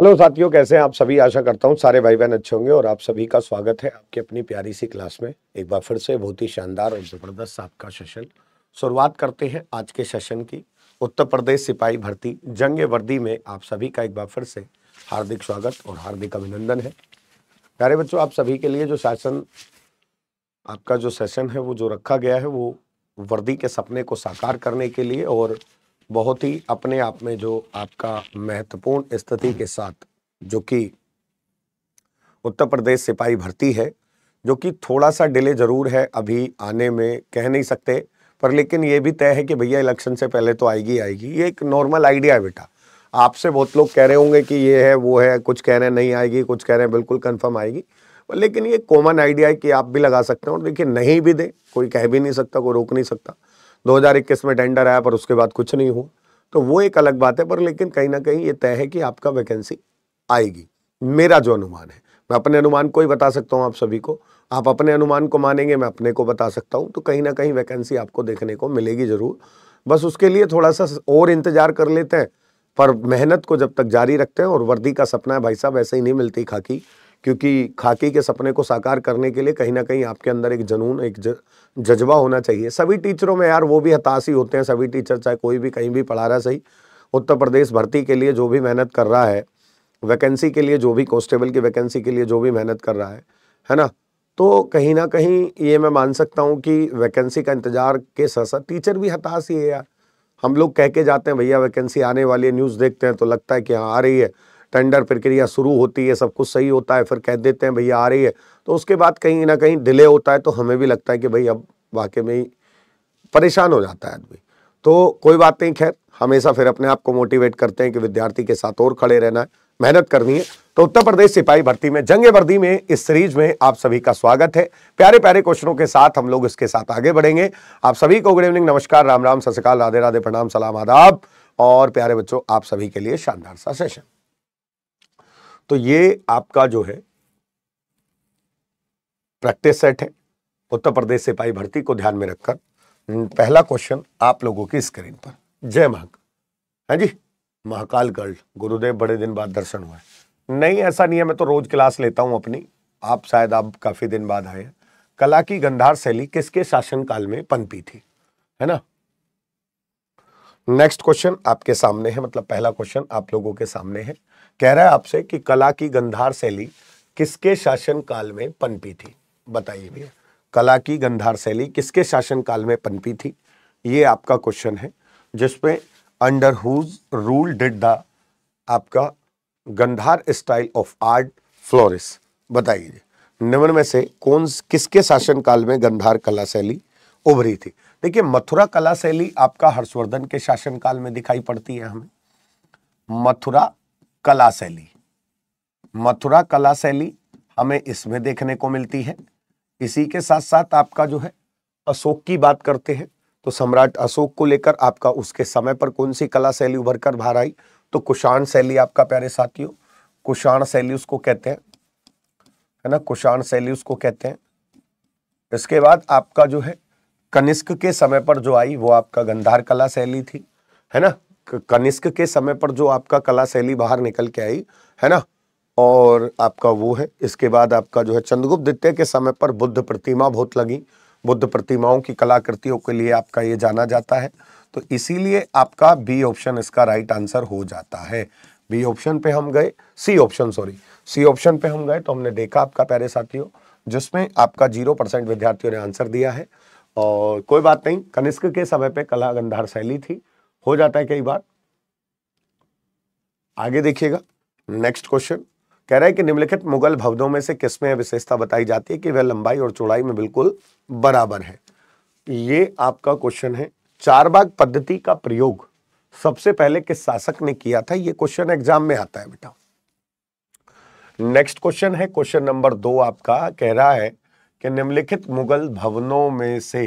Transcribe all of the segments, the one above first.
hello साथियों कैसे हैं आप सभी आशा करता हूं सारे भाई बहन अच्छे होंगे और आप सभी का स्वागत है आपकी अपनी प्यारी सी क्लास में एक बार फिर से बहुत ही शानदार और ज़बरदस्त आपका सेशन शुरुआत करते हैं आज के सेशन की उत्तर प्रदेश सिपाही भर्ती जंग वर्दी में आप सभी का एक बार फिर से हार्दिक स्वागत और हार्दिक अभिनंदन है प्यारे बच्चों आप सभी के लिए जो शासन आपका जो सेशन है वो जो रखा गया है वो वर्दी के सपने को साकार करने के लिए और बहुत ही अपने आप में जो आपका महत्वपूर्ण स्थिति के साथ जो कि उत्तर प्रदेश सिपाही भर्ती है जो कि थोड़ा सा डिले ज़रूर है अभी आने में कह नहीं सकते पर लेकिन ये भी तय है कि भैया इलेक्शन से पहले तो आएगी आएगी ये एक नॉर्मल आइडिया है बेटा आपसे बहुत लोग कह रहे होंगे कि ये है वो है कुछ कह रहे हैं नहीं आएगी कुछ कह रहे हैं बिल्कुल कंफर्म आएगी लेकिन ये कॉमन आइडिया है कि आप भी लगा सकते हैं और देखिए नहीं भी दे कोई कह भी नहीं सकता कोई रोक नहीं सकता 2021 में टेंडर आया पर उसके बाद कुछ नहीं हुआ तो वो एक अलग बात है पर लेकिन कहीं ना कहीं ये तय है कि आपका वैकेंसी आएगी मेरा जो अनुमान है मैं अपने अनुमान को ही बता सकता हूँ आप सभी को आप अपने अनुमान को मानेंगे मैं अपने को बता सकता हूँ तो कहीं ना कहीं वैकेंसी आपको देखने को मिलेगी ज़रूर बस उसके लिए थोड़ा सा और इंतज़ार कर लेते हैं पर मेहनत को जब तक जारी रखते हैं और वर्दी का सपना है भाई साहब ऐसे ही नहीं मिलती खाकी क्योंकि खाकी के सपने को साकार करने के लिए कहीं ना कहीं आपके अंदर एक जनून एक जज्बा होना चाहिए सभी टीचरों में यार वो भी हताश ही होते हैं सभी टीचर चाहे कोई भी कहीं भी पढ़ा रहा सही उत्तर प्रदेश भर्ती के लिए जो भी मेहनत कर रहा है वैकेंसी के लिए जो भी कॉन्स्टेबल की वैकेंसी के लिए जो भी मेहनत कर रहा है है ना तो कहीं ना कहीं ये मैं मान सकता हूँ कि वैकेंसी का इंतजार के साथ साथ टीचर भी हताश ही है यार हम लोग कह के जाते हैं भैया वैकेंसी आने वाली है न्यूज़ देखते हैं तो लगता है कि हाँ आ रही है टेंडर प्रक्रिया शुरू होती है सब कुछ सही होता है फिर कह देते हैं भैया आ रही है तो उसके बाद कहीं ना कहीं डिले होता है तो हमें भी लगता है कि भाई अब वाकई में ही परेशान हो जाता है आदमी तो कोई बात नहीं खैर हमेशा फिर अपने आप को मोटिवेट करते हैं कि विद्यार्थी के साथ और खड़े रहना है मेहनत करनी है तो उत्तर प्रदेश सिपाही भर्ती में जंगे वर्दी में इस सीरीज में आप सभी का स्वागत है प्यारे प्यारे क्वेश्चनों के साथ हम लोग इसके साथ आगे बढ़ेंगे आप सभी को गुड इवनिंग नमस्कार राम राम सत राधे राधे प्रणाम सलाम आदाब और प्यारे बच्चों आप सभी के लिए शानदार सा सेशन तो ये आपका जो है प्रैक्टिस सेट है उत्तर प्रदेश सिपाही भर्ती को ध्यान में रखकर पहला क्वेश्चन आप लोगों की स्क्रीन पर जय महाकाल है हाँ जी महाकाल गर्ल गुरुदेव बड़े दिन बाद दर्शन हुआ है नहीं ऐसा नहीं है मैं तो रोज क्लास लेता हूं अपनी आप शायद आप काफ़ी दिन बाद आए कला की गंधार शैली किसके शासनकाल में पनपी थी है ना नेक्स्ट क्वेश्चन आपके सामने है मतलब पहला क्वेश्चन आप लोगों के सामने है कह रहा है आपसे कि कला की गंधार शैली किसके शासन काल में पनपी थी बताइए भैया कला की गंधार शैली किसके काल में पनपी थी ये आपका क्वेश्चन है जिसमें under whose rule did the आपका Gandhara style of art flourish बताइए निम्न में से कौन किसके शासन काल में गंधार कला शैली उभरी थी देखिए मथुरा कला शैली आपका हर्षवर्धन के शासन काल में दिखाई पड़ती है हमें मथुरा कला शैली मथुरा कला शैली हमें इसमें देखने को मिलती है इसी के साथ साथ आपका जो है अशोक की बात करते हैं तो सम्राट अशोक को लेकर आपका उसके समय पर कौन सी कला शैली उभर कर बाहर आई तो कुषाण शैली आपका प्यारे साथियों कुषाण शैली उसको कहते हैं है ना कुषाण शैली उसको कहते हैं इसके बाद आपका जो है कनिष्क के समय पर जो आई वो आपका गंधार कला शैली थी है ना कनिष्क के समय पर जो आपका कला शैली बाहर निकल के आई है ना और आपका वो है इसके बाद आपका जो है चंद्रगुप्त द्वितीय के समय पर बुद्ध प्रतिमा बहुत लगी बुद्ध प्रतिमाओं की कलाकृतियों के लिए आपका ये जाना जाता है तो इसीलिए आपका बी ऑप्शन इसका राइट आंसर हो जाता है बी ऑप्शन पे हम गए C option sorry C option पे हम गए तो हमने देखा आपका प्यारे साथियों जिसमें आपका जीरो परसेंट विद्यार्थियों ने आंसर दिया है और कोई बात नहीं कनिष्क के समय पे कला गंधार शैली थी हो जाता है कई बार आगे देखिएगा नेक्स्ट क्वेश्चन कह रहा है कि निम्नलिखित मुगल भवनों में से किसमें विशेषता बताई जाती है कि वह लंबाई और चौड़ाई में बिल्कुल बराबर है ये आपका क्वेश्चन है चार बाग पद्धति का प्रयोग सबसे पहले किस शासक ने किया था यह क्वेश्चन एग्जाम में आता है बेटा नेक्स्ट क्वेश्चन है क्वेश्चन नंबर दो आपका कह रहा है कि निम्नलिखित मुगल भवनों में से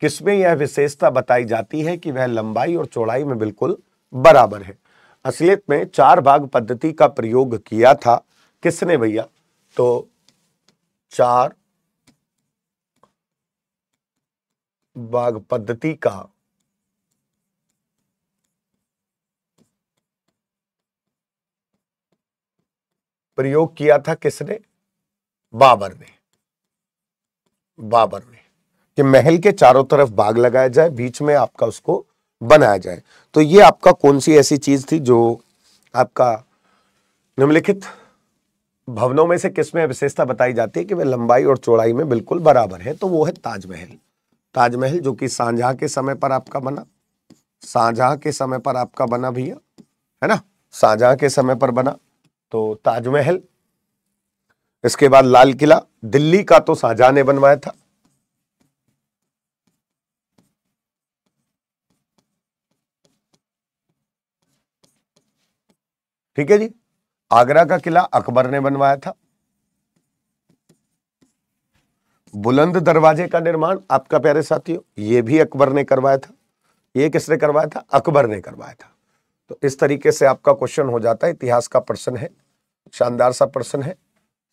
किसमें यह विशेषता बताई जाती है कि वह लंबाई और चौड़ाई में बिल्कुल बराबर है असलियत में चार भाग पद्धति का प्रयोग किया था किसने भैया तो चार भाग पद्धति का प्रयोग किया था किसने बाबर ने बाबर ने कि महल के चारों तरफ बाग लगाया जाए बीच में आपका उसको बनाया जाए तो ये आपका कौन सी ऐसी चीज थी जो आपका निम्नलिखित भवनों में से किसमें विशेषता बताई जाती है कि वह लंबाई और चौड़ाई में बिल्कुल बराबर है तो वो है ताजमहल ताजमहल जो कि सांझा के समय पर आपका बना सांझा के समय पर आपका बना भैया है ना सांझा के समय पर बना तो ताजमहल इसके बाद लाल किला दिल्ली का तो शाहजहां ने बनवाया था ठीक है जी आगरा का किला अकबर ने बनवाया था बुलंद दरवाजे का निर्माण आपका प्यारे साथियों ये भी अकबर ने करवाया था ये किसने करवाया था अकबर ने करवाया था तो इस तरीके से आपका क्वेश्चन हो जाता है इतिहास का प्रश्न है शानदार सा प्रश्न है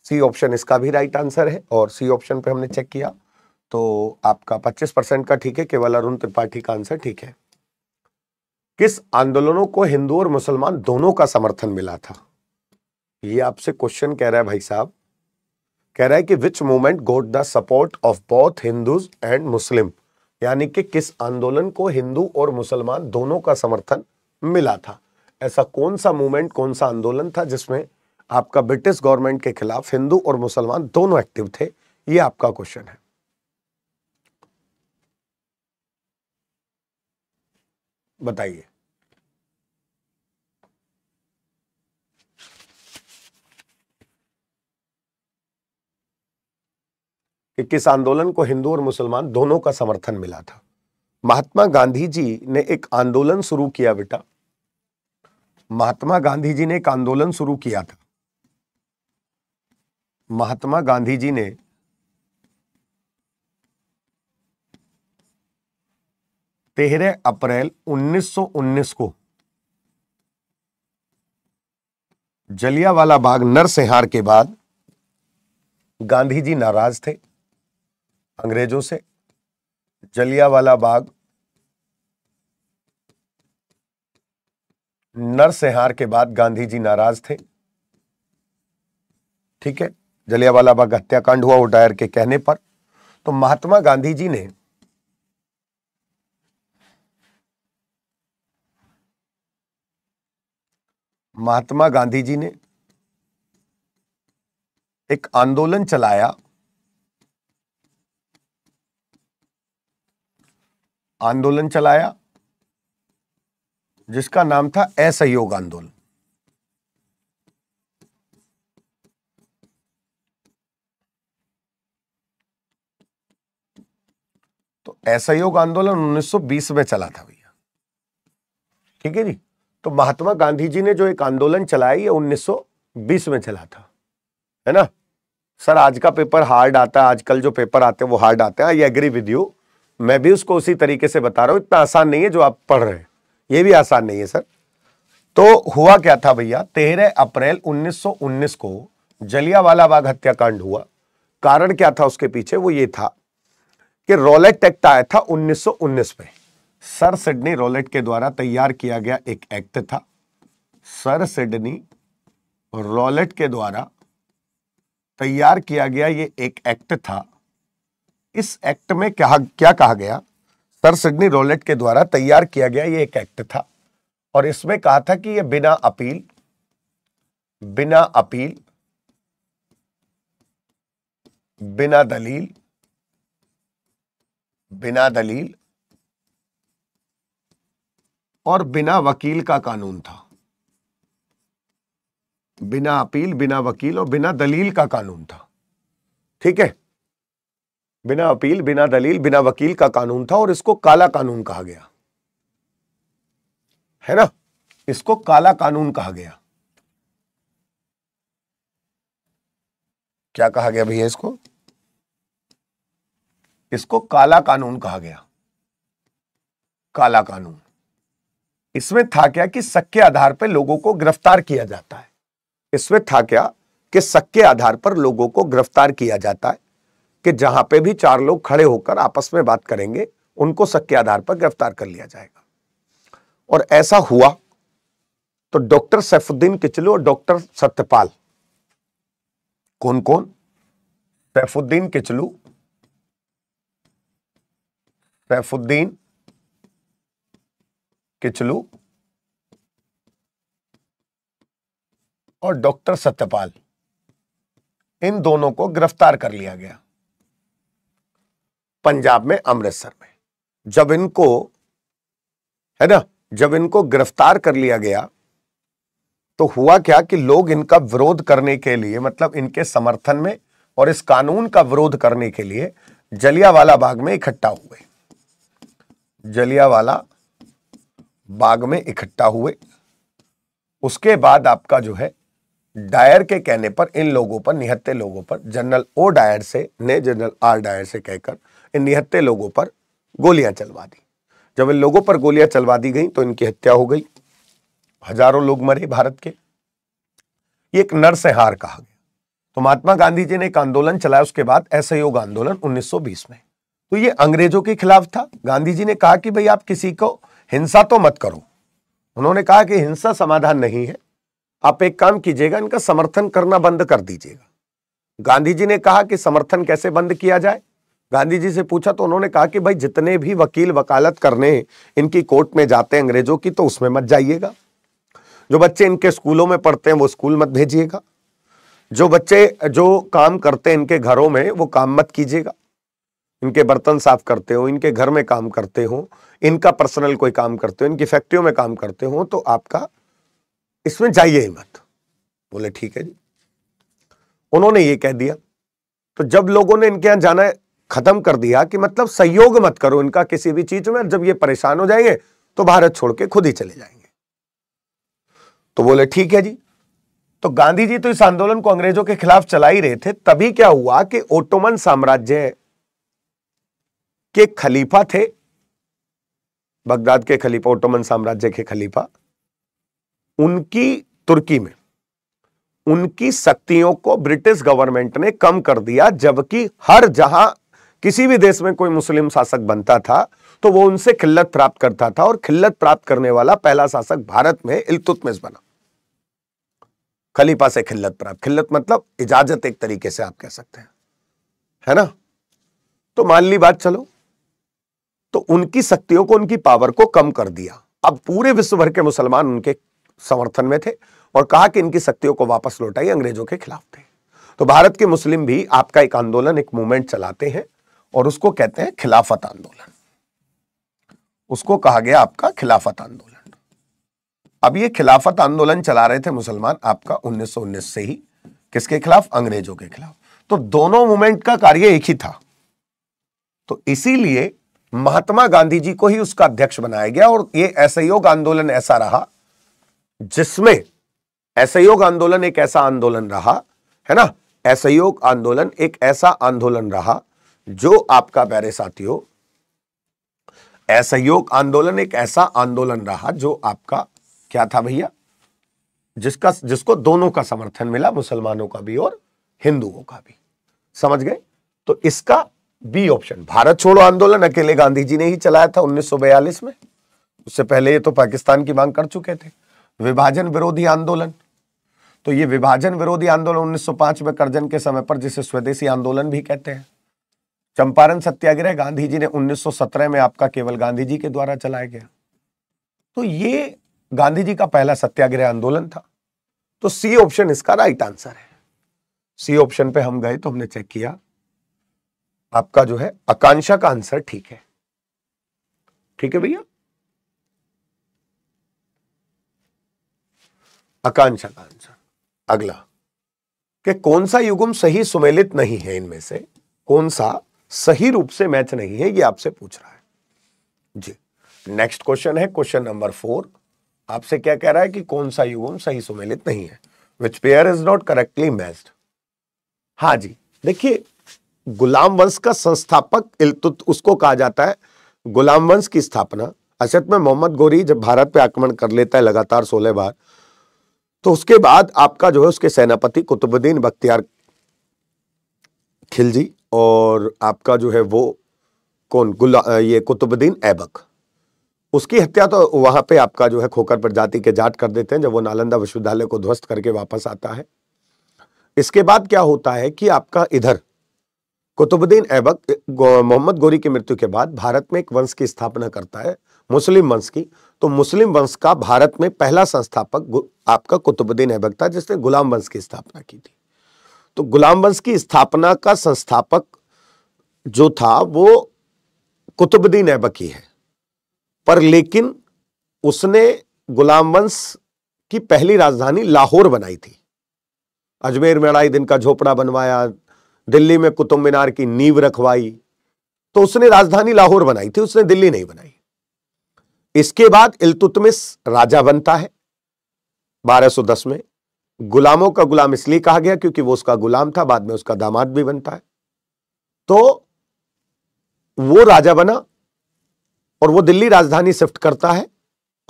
सी ऑप्शन इसका भी राइट आंसर है और सी ऑप्शन पे हमने चेक किया तो आपका 25 परसेंट का ठीक है केवल अरुण त्रिपाठी का आंसर ठीक है किस आंदोलनों को हिंदू और मुसलमान दोनों का समर्थन मिला था ये आपसे क्वेश्चन कह रहा है भाई साहब कह रहा है कि which movement got the support of both Hindu and Muslim यानी कि किस आंदोलन को हिंदू और मुसलमान दोनों का समर्थन मिला था ऐसा कौन सा मूवमेंट कौन सा आंदोलन था जिसमें आपका ब्रिटिश गवर्नमेंट के खिलाफ हिंदू और मुसलमान दोनों एक्टिव थे ये आपका क्वेश्चन है बताइए कि किस आंदोलन को हिंदू और मुसलमान दोनों का समर्थन मिला था महात्मा गांधी जी ने एक आंदोलन शुरू किया बेटा महात्मा गांधी जी ने एक आंदोलन शुरू किया था महात्मा गांधी जी ने तेरह अप्रैल 1919 को जलियावाला बाग नरसिंहार के बाद गांधी जी नाराज थे अंग्रेजों से जलियावाला बाग नरसिंहार के बाद गांधी जी नाराज थे ठीक है जलियावाला बाग हत्याकांड हुआ उडायर के कहने पर तो महात्मा गांधी जी ने महात्मा गांधी जी ने एक आंदोलन चलाया आंदोलन चलाया जिसका नाम था असहयोग आंदोलन तो असहयोग आंदोलन 1920 में चला था भैया ठीक है जी तो महात्मा गांधी जी ने जो एक आंदोलन चलाया ये 1920 में चला था है ना सर आज का पेपर हार्ड आता है आजकल जो पेपर आते हैं वो हार्ड आते हैं आई एग्री विद यू मैं भी उसको उसी तरीके से बता रहा हूं इतना आसान नहीं है जो आप पढ़ रहे हैं ये भी आसान नहीं है सर तो हुआ क्या था भैया तेरह अप्रैल उन्नीस को जलियावाला बाग हत्याकांड हुआ कारण क्या था उसके पीछे वो ये था कि रोलेट एक्ट आया था उन्नीस में सर सिडनी रोलेट के द्वारा तैयार किया गया एक एक्ट था सर सिडनी रोलेट के द्वारा तैयार किया गया ये एक एक्ट था इस एक्ट में क्या क्या कहा गया सर सिडनी रोलेट के द्वारा तैयार किया गया ये एक एक्ट था और इसमें कहा था कि ये बिना अपील बिना अपील बिना दलील बिना दलील और बिना वकील का कानून था बिना अपील बिना वकील और बिना दलील का कानून था ठीक है बिना अपील बिना दलील बिना वकील का कानून था और इसको काला कानून कहा गया है ना इसको काला कानून कहा गया क्या कहा गया भैया इसको इसको काला कानून कहा गया काला कानून इसमें था क्या कि शक के आधार पर लोगों को गिरफ्तार किया जाता है इसमें था क्या कि शक के आधार पर लोगों को गिरफ्तार किया जाता है कि जहां पे भी चार लोग खड़े होकर आपस में बात करेंगे उनको शक के आधार पर गिरफ्तार कर लिया जाएगा और ऐसा हुआ तो डॉक्टर सैफुद्दीन किचलू और डॉक्टर सत्यपाल कौन कौन सैफुद्दीन किचलू सैफुद्दीन किचलू और डॉक्टर सत्यपाल इन दोनों को गिरफ्तार कर लिया गया पंजाब में अमृतसर में जब इनको है ना जब इनको गिरफ्तार कर लिया गया तो हुआ क्या कि लोग इनका विरोध करने के लिए मतलब इनके समर्थन में और इस कानून का विरोध करने के लिए जलियावाला बाग में इकट्ठा हुए जलियावाला बाग में इकट्ठा हुए उसके बाद आपका जो है डायर के कहने पर इन लोगों पर निहत्ते लोगों पर जनरल ओ डायर से ने जनरल आर डायर से कहकर इन निहत्ते लोगों पर गोलियां चलवा दी जब इन लोगों पर गोलियां चलवा दी गई तो इनकी हत्या हो गई हजारों लोग मरे भारत के ये एक नरसंहार कहा गया तो महात्मा गांधी जी ने एक आंदोलन चलाया उसके बाद असहयोग आंदोलन 1920 में तो ये अंग्रेजों के खिलाफ था गांधी जी ने कहा कि भाई आप किसी को हिंसा तो मत करो उन्होंने कहा कि हिंसा समाधान नहीं है आप एक काम कीजिएगा इनका समर्थन करना बंद कर दीजिएगा गांधी जी ने कहा कि समर्थन कैसे बंद किया जाए गांधी जी से पूछा तो उन्होंने कहा कि भाई जितने भी वकील वकालत करने इनकी कोर्ट में जाते हैं अंग्रेजों की तो उसमें मत जाइएगा जो बच्चे इनके स्कूलों में पढ़ते हैं वो स्कूल मत भेजिएगा जो बच्चे जो काम करते हैं इनके घरों में वो काम मत कीजिएगा इनके बर्तन साफ करते हो इनके घर में काम करते हो इनका पर्सनल कोई काम करते हो इनकी फैक्ट्रियों में काम करते हो तो आपका इसमें जाइए ही मत बोले ठीक है जी उन्होंने ये कह दिया तो जब लोगों ने इनके यहां जाना खत्म कर दिया कि मतलब सहयोग मत करो इनका किसी भी चीज में जब ये परेशान हो जाएंगे तो भारत छोड़ के खुद ही चले जाएंगे तो बोले ठीक है जी तो गांधी जी तो इस आंदोलन को अंग्रेजों के खिलाफ चला ही रहे थे तभी क्या हुआ कि ओटोमन साम्राज्य के खलीफा थे बगदाद के खलीफा ओटोमन साम्राज्य के खलीफा उनकी तुर्की में उनकी शक्तियों को ब्रिटिश गवर्नमेंट ने कम कर दिया जबकि हर जहां किसी भी देश में कोई मुस्लिम शासक बनता था तो वो उनसे खिल्लत प्राप्त करता था और खिल्लत प्राप्त करने वाला पहला शासक भारत में इलतुतमिस बना खलीफा से खिल्लत प्राप्त खिल्लत मतलब इजाजत एक तरीके से आप कह सकते हैं है ना तो मान ली बात चलो तो उनकी शक्तियों को उनकी पावर को कम कर दिया अब पूरे विश्व भर के मुसलमान उनके समर्थन में थे और कहा कि इनकी शक्तियों को वापस लौटाई अंग्रेजों के खिलाफ थे तो भारत के मुस्लिम भी आपका एक आंदोलन एक मूवमेंट चलाते हैं और उसको कहते हैं खिलाफत आंदोलन उसको कहा गया आपका खिलाफत आंदोलन अब ये खिलाफत आंदोलन चला रहे थे मुसलमान आपका 1919 से ही किसके खिलाफ अंग्रेजों के खिलाफ तो दोनों मूवमेंट का कार्य एक ही था तो इसीलिए महात्मा गांधी जी को ही उसका अध्यक्ष बनाया गया और ये असहयोग आंदोलन ऐसा रहा जिसमें असहयोग आंदोलन एक ऐसा आंदोलन रहा है ना असहयोग आंदोलन एक ऐसा आंदोलन रहा जो आपका प्यारे साथियों असहयोग आंदोलन एक ऐसा आंदोलन रहा जो आपका क्या था भैया जिसका जिसको दोनों का समर्थन मिला मुसलमानों का भी और हिंदुओं का भी समझ गए तो इसका बी ऑप्शन भारत छोड़ो आंदोलन अकेले गांधी जी ने ही चलाया था 1942 में उससे पहले ये तो पाकिस्तान की मांग कर चुके थे विभाजन विरोधी आंदोलन तो ये विभाजन विरोधी आंदोलन 1905 में करजन के समय पर जिसे स्वदेशी आंदोलन भी कहते हैं चंपारण सत्याग्रह गांधी जी ने 1917 में आपका केवल गांधी जी के द्वारा चलाया गया तो ये गांधी जी का पहला सत्याग्रह आंदोलन था तो सी ऑप्शन इसका राइट आंसर है सी ऑप्शन पे हम गए तो हमने चेक किया आपका जो है आकांक्षा का आंसर ठीक है ठीक है भैया आकांक्षा का आंसर अगला कि कौन सा युगम सही सुमेलित नहीं है इनमें से कौन सा सही रूप से मैच नहीं है ये आपसे पूछ रहा है जी नेक्स्ट क्वेश्चन है क्वेश्चन नंबर फोर आपसे क्या कह रहा है कि कौन सा युगम सही सुमेलित नहीं है which pair is not correctly matched हाँ जी देखिए गुलाम वंश का संस्थापक उसको कहा जाता है गुलाम वंश की स्थापना असत में मोहम्मद गोरी जब भारत पे आक्रमण कर लेता है लगातार सोलह बार तो उसके बाद आपका जो है उसके सेनापति कुतुबुद्दीन बख्तियार खिलजी और आपका जो है वो कौन गुला ये कुतुबुद्दीन ऐबक उसकी हत्या तो वहां पे आपका जो है खोकर प्रजाति के जाट कर देते हैं जब वो नालंदा विश्वविद्यालय को ध्वस्त करके वापस आता है इसके बाद क्या होता है कि आपका इधर कुतुबुद्दीन ऐबक मोहम्मद गोरी की मृत्यु के बाद भारत में एक वंश की स्थापना करता है मुस्लिम वंश की तो मुस्लिम वंश का भारत में पहला संस्थापक आपका कुतुबुद्दीन ऐबक था जिसने गुलाम वंश की स्थापना की थी तो गुलाम वंश की स्थापना का संस्थापक जो था वो कुतुबुद्दीन ऐबक ही है पर लेकिन उसने गुलाम वंश की पहली राजधानी लाहौर बनाई थी अजमेर में अड़ाई दिन का झोपड़ा बनवाया दिल्ली में कुतुब मीनार की नींव रखवाई तो उसने राजधानी लाहौर बनाई थी उसने दिल्ली नहीं बनाई इसके बाद इलतुतमिस राजा बनता है 1210 में गुलामों का गुलाम इसलिए कहा गया क्योंकि वो उसका गुलाम था बाद में उसका दामाद भी बनता है तो वो राजा बना और वो दिल्ली राजधानी शिफ्ट करता है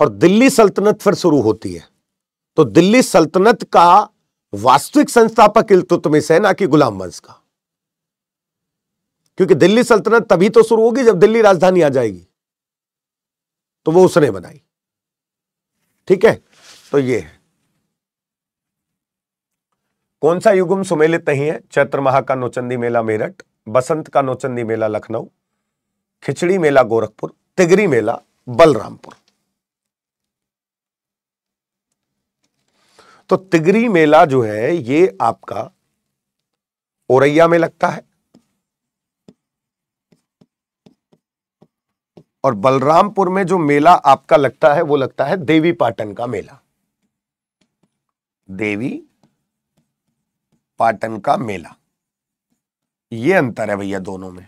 और दिल्ली सल्तनत फिर शुरू होती है तो दिल्ली सल्तनत का वास्तविक संस्थापक इल्तुतमिस है ना कि गुलाम वंश का क्योंकि दिल्ली सल्तनत तभी तो शुरू होगी जब दिल्ली राजधानी आ जाएगी तो वो उसने बनाई ठीक है तो ये है कौन सा युगम सुमेलित नहीं है चैत्र माह का नौचंदी मेला मेरठ बसंत का नौचंदी मेला लखनऊ खिचड़ी मेला गोरखपुर तिगरी मेला बलरामपुर तो तिगरी मेला जो है ये आपका औरैया में लगता है और बलरामपुर में जो मेला आपका लगता है वो लगता है देवी पाटन का मेला देवी पाटन का मेला ये अंतर है भैया दोनों में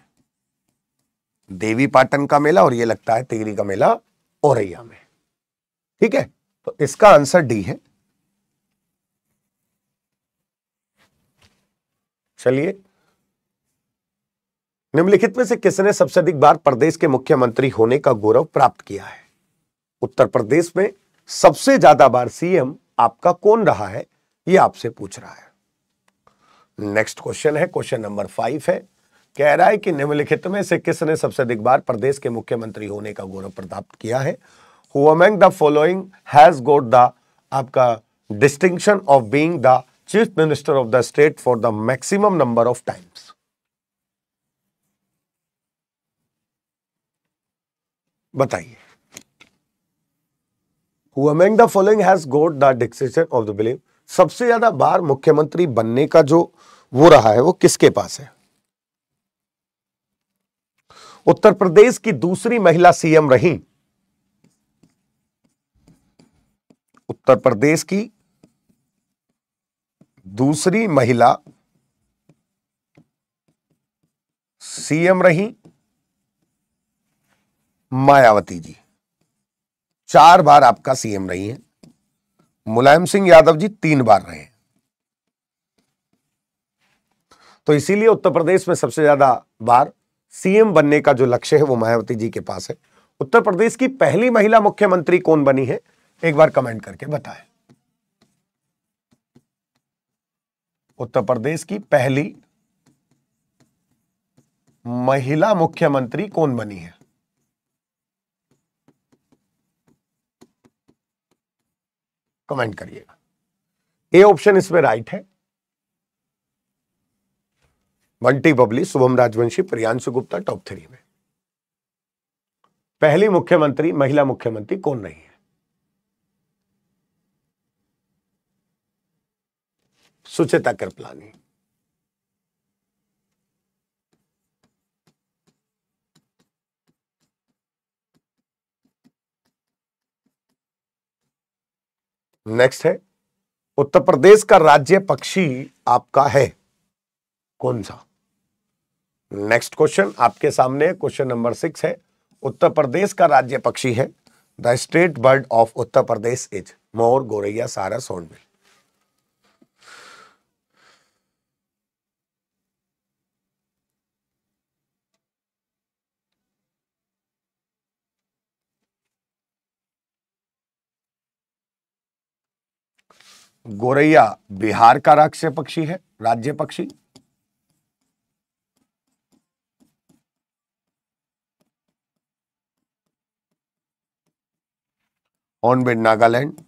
देवी पाटन का मेला और ये लगता है तिगरी का मेला औरैया में ठीक है तो इसका आंसर डी है चलिए निम्नलिखित में से किसने सबसे अधिक बार प्रदेश के मुख्यमंत्री होने का गौरव प्राप्त किया है उत्तर प्रदेश में सबसे ज्यादा बार सीएम आपका कौन रहा है ये आपसे पूछ रहा है नेक्स्ट क्वेश्चन है क्वेश्चन नंबर फाइव है कह रहा है कि निम्नलिखित में से किसने सबसे अधिक बार प्रदेश के मुख्यमंत्री होने का गौरव प्राप्त किया है who the following has got the आपका distinction of being the chief minister of the state for the maximum number of times बताइए following has got the distinction of the billing सबसे ज्यादा बार मुख्यमंत्री बनने का जो वो रहा है वो किसके पास है उत्तर प्रदेश की दूसरी महिला सीएम रही उत्तर प्रदेश की दूसरी महिला सीएम रही मायावती जी चार बार आपका सीएम रही हैं मुलायम सिंह यादव जी तीन बार रहे हैं तो इसीलिए उत्तर प्रदेश में सबसे ज्यादा बार सीएम बनने का जो लक्ष्य है वो मायावती जी के पास है उत्तर प्रदेश की पहली महिला मुख्यमंत्री कौन बनी है एक बार कमेंट करके बताएं उत्तर प्रदेश की पहली महिला मुख्यमंत्री कौन बनी है कमेंट करिएगा ए ऑप्शन इसमें राइट है मंटी बबली शुभम राजवंशी प्रियांशु गुप्ता टॉप थ्री में पहली मुख्यमंत्री महिला मुख्यमंत्री कौन रही है सुचेता कृपलानी नेक्स्ट है उत्तर प्रदेश का राज्य पक्षी आपका है कौन सा नेक्स्ट क्वेश्चन आपके सामने क्वेश्चन नंबर सिक्स है उत्तर प्रदेश का राज्य पक्षी है the state bird of Uttar Pradesh is मोर गोरैया सारा सोनबिल गोरैया बिहार का राष्ट्रीय पक्षी है राज्य पक्षी ऑनबेड नागालैंड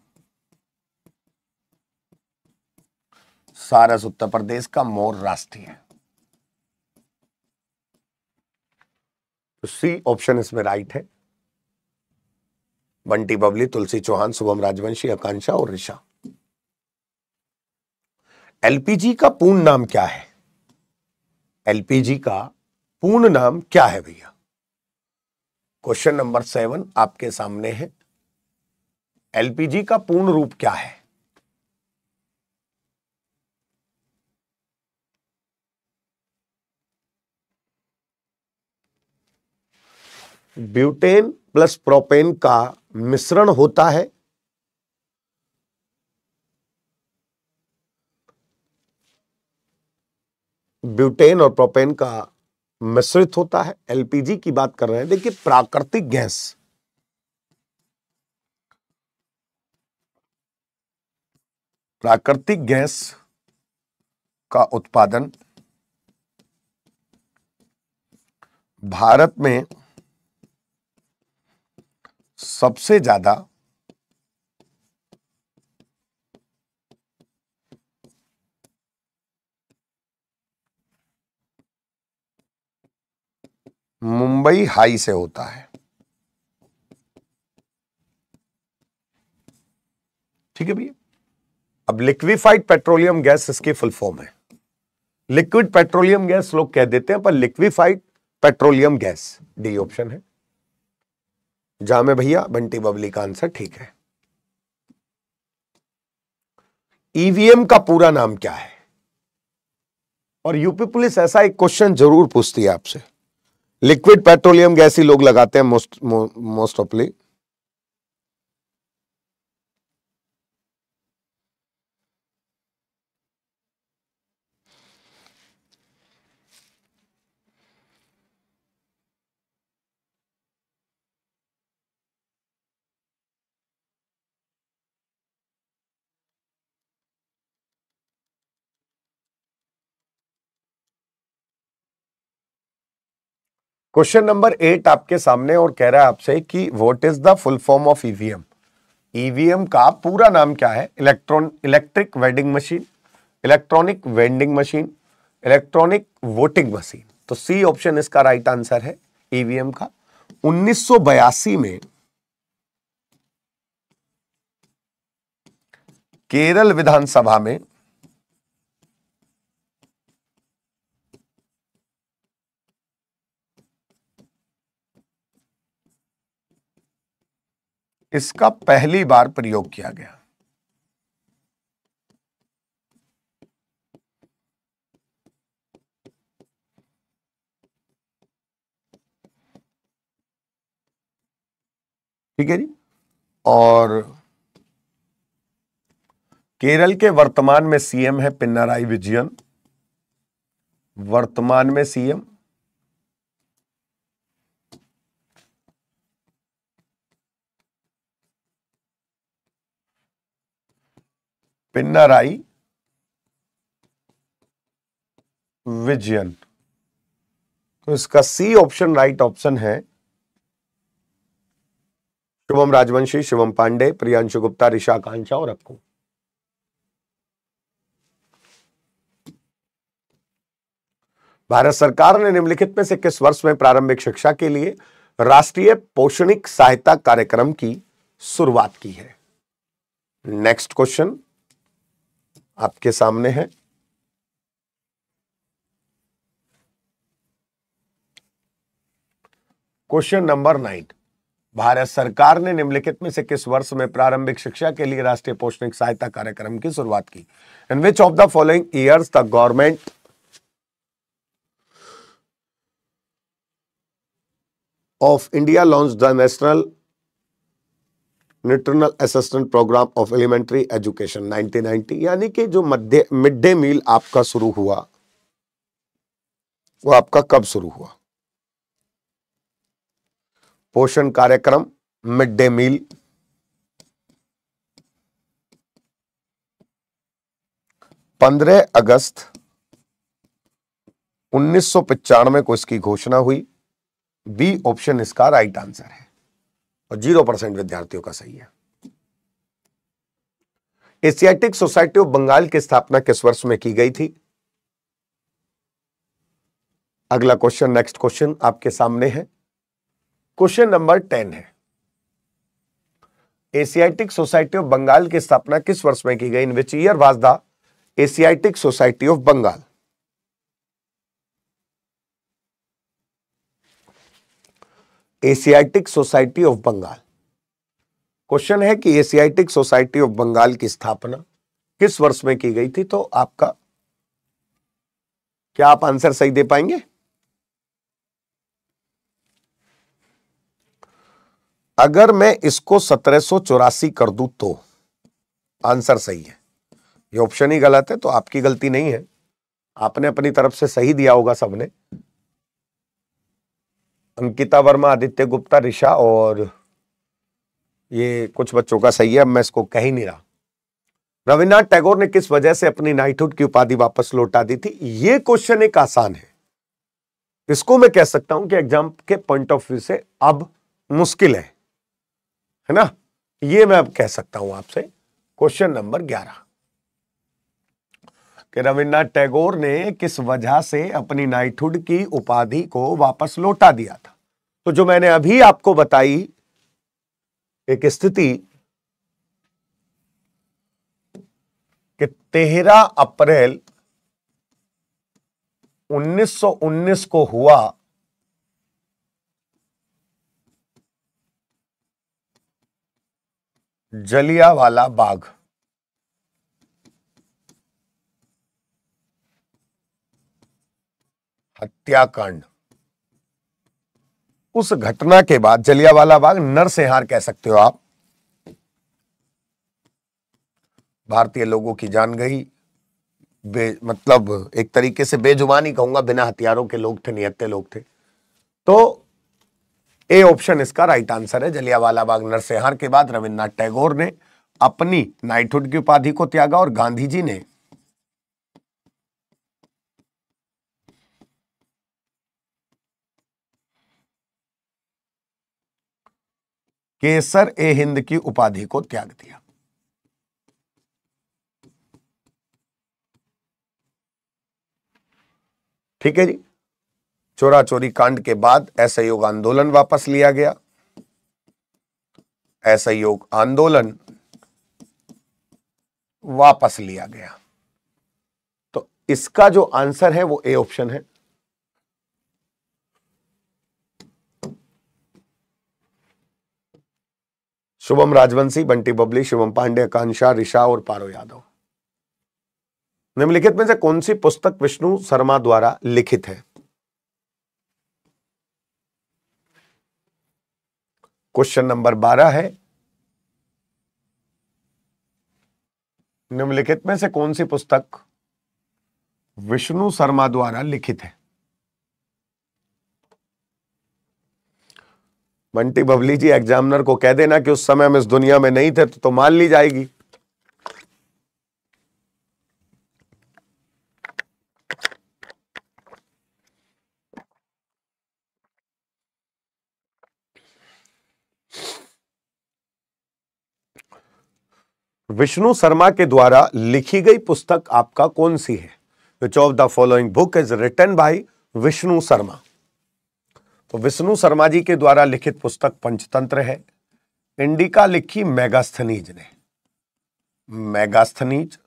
सारस उत्तर प्रदेश का मोर राष्ट्रीय है तो सी ऑप्शन इसमें राइट है बंटी बबली तुलसी चौहान शुभम राजवंशी आकांक्षा और ऋषा एलपीजी का पूर्ण नाम क्या है एलपीजी का पूर्ण नाम क्या है भैया क्वेश्चन नंबर सेवन आपके सामने है एलपीजी का पूर्ण रूप क्या है ब्यूटेन प्लस प्रोपेन का मिश्रण होता है ब्यूटेन और प्रोपेन का मिश्रित होता है एलपीजी की बात कर रहे हैं देखिए प्राकृतिक गैस प्राकृतिक गैस का उत्पादन भारत में सबसे ज्यादा मुंबई हाई से होता है ठीक है भैया अब लिक्विफाइड पेट्रोलियम गैस इसकी फुल फॉर्म है लिक्विड पेट्रोलियम गैस लोग कह देते हैं पर liquefied petroleum gas D option है जामे भैया बंटी बबली का आंसर ठीक है ईवीएम e का पूरा नाम क्या है और यूपी पुलिस ऐसा एक क्वेश्चन जरूर पूछती है आपसे लिक्विड पेट्रोलियम गैस ही लोग लगाते हैं मोस्ट मोस्ट ऑफली क्वेश्चन नंबर एट आपके सामने और कह रहा है आपसे कि what is the full form of EVM EVM का पूरा नाम क्या है electron electric wedding machine electronic vending machine electronic voting machine तो सी ऑप्शन इसका राइट आंसर है ईवीएम e का उन्नीस में केरल विधानसभा में इसका पहली बार प्रयोग किया गया ठीक है जी और केरल के वर्तमान में सीएम है पिन्नाराई विजयन वर्तमान में सीएम पिन्नाराई विजयन तो इसका सी ऑप्शन राइट ऑप्शन है शुभम राजवंशी शिवम पांडे प्रियांशु गुप्ता ऋषा कांचा और अक्कू भारत सरकार ने निम्नलिखित में से किस वर्ष में प्रारंभिक शिक्षा के लिए राष्ट्रीय पोषणिक सहायता कार्यक्रम की शुरुआत की है नेक्स्ट क्वेश्चन आपके सामने है क्वेश्चन नंबर नाइन भारत सरकार ने निम्नलिखित में से किस वर्ष में प्रारंभिक शिक्षा के लिए राष्ट्रीय पोषणिक सहायता कार्यक्रम की शुरुआत की in which of the following years the government of India launch the national nutritional assistant programme of elementary education 1990 यानी कि जो मध्य मिड डे मील आपका शुरू हुआ वो आपका कब शुरू हुआ पोषण कार्यक्रम मिड डे मील पंद्रह अगस्त उन्नीस को इसकी घोषणा हुई बी ऑप्शन इसका राइट आंसर है और जीरो परसेंट विद्यार्थियों का सही है एशियाटिक सोसाइटी ऑफ बंगाल की स्थापना किस वर्ष में की गई थी अगला क्वेश्चन नेक्स्ट क्वेश्चन आपके सामने है क्वेश्चन नंबर टेन है एशियाटिक सोसाइटी ऑफ बंगाल की स्थापना किस वर्ष में की गई in which year was the Asiatic Society of Bengal Asiatic Society of Bengal question है कि एशियाटिक सोसाइटी ऑफ बंगाल की स्थापना किस वर्ष में की गई थी तो आपका क्या आप आंसर सही दे पाएंगे अगर मैं इसको सत्रह कर दूं तो आंसर सही है ये ऑप्शन ही गलत है तो आपकी गलती नहीं है आपने अपनी तरफ से सही दिया होगा सबने अंकिता वर्मा आदित्य गुप्ता ऋषा और ये कुछ बच्चों का सही है अब मैं इसको कह ही नहीं रहा रविन्द्रनाथ टैगोर ने किस वजह से अपनी नाइटहुड की उपाधि वापस लौटा दी थी ये क्वेश्चन एक आसान है इसको मैं कह सकता हूं कि एग्जाम के पॉइंट ऑफ व्यू से अब मुश्किल है है ना ये मैं अब कह सकता हूं आपसे क्वेश्चन नंबर ग्यारह कि रविन्द्रनाथ टैगोर ने किस वजह से अपनी नाइटहुड की उपाधि को वापस लौटा दिया था तो जो मैंने अभी आपको बताई एक स्थिति कि 13 अप्रैल 1919 को हुआ जलियावाला बाग हत्याकांड उस घटना के बाद जलियावाला बाग नरसंहार कह सकते हो आप भारतीय लोगों की जान गई बे मतलब एक तरीके से बेजुबानी कहूंगा बिना हथियारों के लोग थे निहत्ते लोग थे तो ए ऑप्शन इसका राइट आंसर है जलियावाला बाग नरसंहार के बाद रविन्द्रनाथ टैगोर ने अपनी नाइटहुड की उपाधि को त्यागा और गांधी जी ने केसर ए हिंद की उपाधि को त्याग दिया ठीक है जी चोरा चोरी कांड के बाद असहयोग आंदोलन वापस लिया गया असहयोग आंदोलन वापस लिया गया तो इसका जो आंसर है वो ए ऑप्शन है शुभम राजवंशी बंटी बबली शिवम पांडे आकांक्षा ऋषा और पारो यादव निम्नलिखित में से कौन सी पुस्तक विष्णु शर्मा द्वारा लिखित है क्वेश्चन नंबर बारह है निम्नलिखित में से कौन सी पुस्तक विष्णु शर्मा द्वारा लिखित है मंटी बबली जी एग्जामिनर को कह देना कि उस समय हम इस दुनिया में नहीं थे तो, तो मान ली जाएगी विष्णु शर्मा के द्वारा लिखी गई पुस्तक आपका कौन सी है which of the following book is written by Vishnu Sharma तो विष्णु शर्मा जी के द्वारा लिखित पुस्तक पंचतंत्र है इंडिका लिखी मेगास्थनीज ने मेगास्थनीज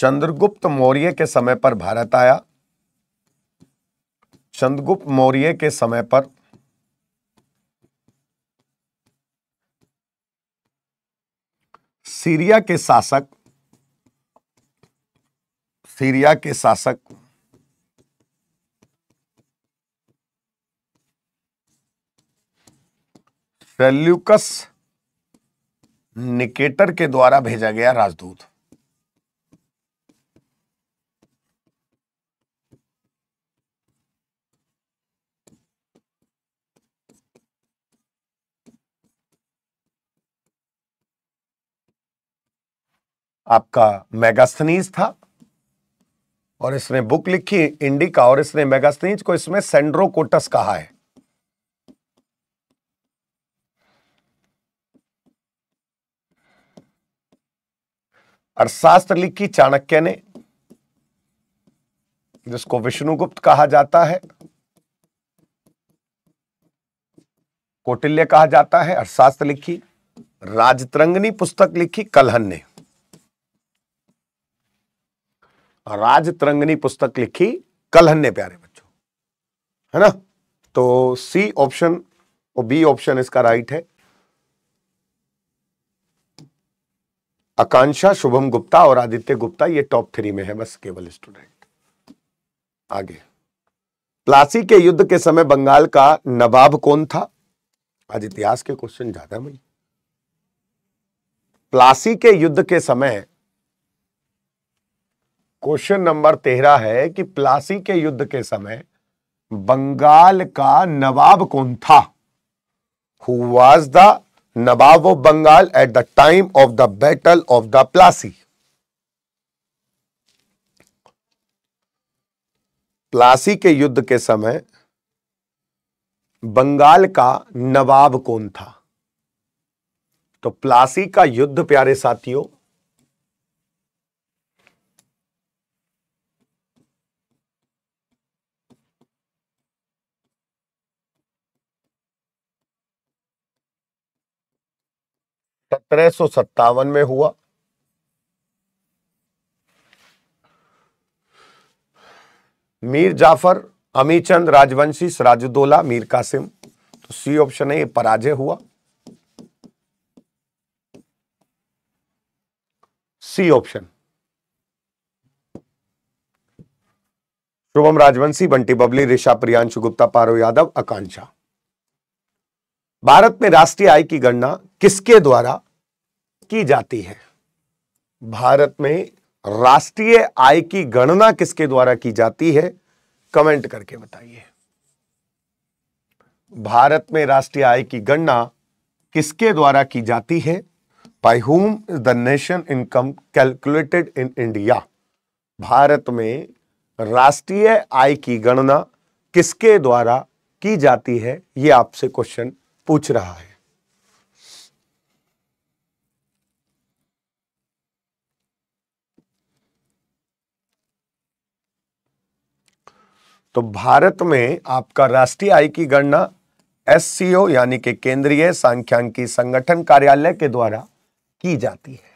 चंद्रगुप्त मौर्य के समय पर भारत आया चंद्रगुप्त मौर्य के समय पर सीरिया के शासक सीरिया के शासक सेल्यूकस निकेटर के द्वारा भेजा गया राजदूत आपका मेगास्थनीज था और इसने बुक लिखी इंडिका और इसने मेगास्थनीज को इसमें सेंड्रोकोटस कहा है अर्थशास्त्र लिखी चाणक्य ने जिसको विष्णुगुप्त कहा जाता है कौटिल्य कहा जाता है अर्थशास्त्र लिखी राजतरंगनी पुस्तक लिखी कलहन ने राज तरंगनी पुस्तक लिखी कलहन ने प्यारे बच्चों है ना तो सी ऑप्शन और बी ऑप्शन इसका राइट है आकांक्षा शुभम गुप्ता और आदित्य गुप्ता ये टॉप थ्री में है बस केवल स्टूडेंट आगे प्लासी के युद्ध के समय बंगाल का नवाब कौन था आज इतिहास के क्वेश्चन ज्यादा भाई प्लासी के युद्ध के समय क्वेश्चन नंबर तेरह है कि प्लासी के युद्ध के समय बंगाल का नवाब कौन था who was the nawab of Bengal at the time of the battle of the Plassey Plassey के युद्ध के समय बंगाल का नवाब कौन था तो प्लासी का युद्ध प्यारे साथियों सत्रह में हुआ मीर जाफर अमीचंद राजवंशी सराजुद्दोला मीर कासिम तो सी ऑप्शन है ये पराजय हुआ सी ऑप्शन शुभम राजवंशी बंटी बबली ऋषा प्रियांशु गुप्ता पारो यादव आकांक्षा भारत में राष्ट्रीय आय की गणना किसके द्वारा की जाती है भारत में राष्ट्रीय आय की गणना किसके द्वारा की जाती है कमेंट करके बताइए भारत में राष्ट्रीय आय की गणना किसके द्वारा की जाती है by whom is the nation income calculated in India Bharat में राष्ट्रीय आय की गणना किसके द्वारा की जाती है यह आपसे क्वेश्चन पूछ रहा है तो भारत में आपका राष्ट्रीय आय की गणना एस यानी कि केंद्रीय सांख्यांकी संगठन कार्यालय के द्वारा की जाती है